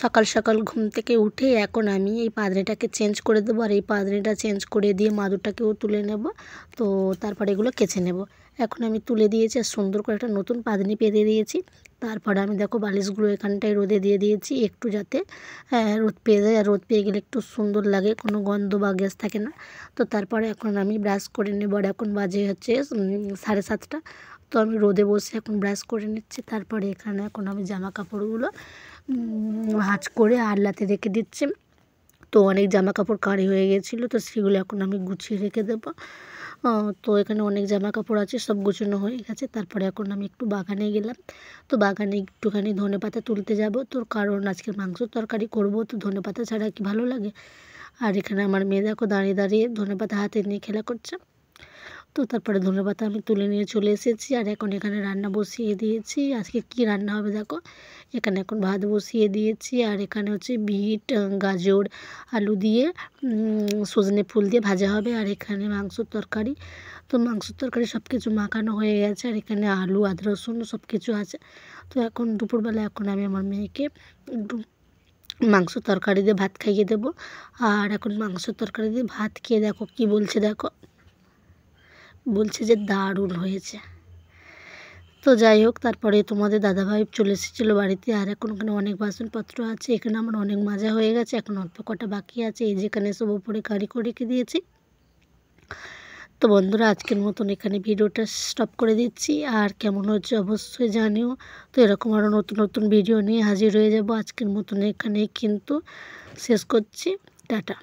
সকাল সকাল ঘুম থেকে উঠে এখন আমি এই পাদড়িটাকে চেঞ্জ করে দেবো আর এই পাদড়িটা চেঞ্জ করে দিয়ে মাদুরটাকেও তুলে নেব তো তারপরে এগুলো কেচে নেব এখন আমি তুলে দিয়েছি আর সুন্দর করে একটা নতুন পাদনি পেঁধে দিয়েছি তারপরে আমি দেখো বালিশগুলো এখানটায় রোদে দিয়ে দিয়েছি একটু যাতে হ্যাঁ, রোদ পেয়ে যায় আর রোদ পেয়ে গেলে একটু সুন্দর লাগে কোনো গন্ধ বা গ্যাস থাকে না তো তারপরে এখন আমি ব্রাশ করে নেব আর এখন বাজে হচ্ছে সাড়ে সাতটা তো আমি রোদে বসে এখন ব্রাশ করে নিচ্ছি তারপরে এখানে এখন আমি জামা কাপড়গুলো ভাঁজ করে আল্লাতে রেখে দিচ্ছি তো অনেক জামা কাপড় কাড়ি হয়ে গেছিলো তো সেগুলো এখন আমি গুছিয়ে রেখে দেবো তো এখানে অনেক জামা কাপড় আছে সব গোছানো হয়ে গেছে তারপরে এখন আমি একটু বাগানে গেলাম তো বাগানে একটুখানি ধনে পাতা তুলতে যাব তো কারণ আজকে মাংস তরকারি করব তো ধনে পাতা ছাড়া কি ভালো লাগে আর এখানে আমার মেয়ে দেখো দাঁড়িয়ে দাঁড়িয়ে ধনে পাতা হাতে নিয়ে খেলা করছে তো তারপরে ধনেপাতা আমি তুলে নিয়ে চলে এসেছি আর এখন এখানে রান্না বসিয়ে দিয়েছি আজকে কি রান্না হবে দেখো এখানে এখন ভাত বসিয়ে দিয়েছি আর এখানে হচ্ছে বিট গাজর আলু দিয়ে সজনে ফুল দিয়ে ভাজা হবে আর এখানে মাংসর তরকারি তো মাংসর তরকারি সব কিছু মাখানো হয়ে গেছে আর এখানে আলু আদা রসুন সব কিছু আছে তো এখন দুপুরবেলা এখন আমি আমার মেয়েকে মাংস তরকারি দিয়ে ভাত খাইয়ে দেবো আর এখন মাংস তরকারি দিয়ে ভাত খেয়ে দেখো কি বলছে দেখো বলছে যে দারুণ হয়েছে তো যাই হোক তারপরে তোমাদের দাদাভাই চলে এসেছিলো বাড়িতে আর এখন ওখানে অনেক বাসনপত্র আছে এখানে আমার অনেক মজা হয়ে গেছে এখন অল্প কটা বাকি আছে এই যেখানে সব ওপরে গাড়ি করে রেখে দিয়েছি তো বন্ধুরা আজকের মতন এখানে ভিডিওটা স্টপ করে দিচ্ছি আর কেমন হচ্ছে অবশ্যই জানিও তো এরকম আরও নতুন নতুন ভিডিও নিয়ে হাজির হয়ে যাব আজকের মতন এখানে কিন্তু শেষ করছি টাটা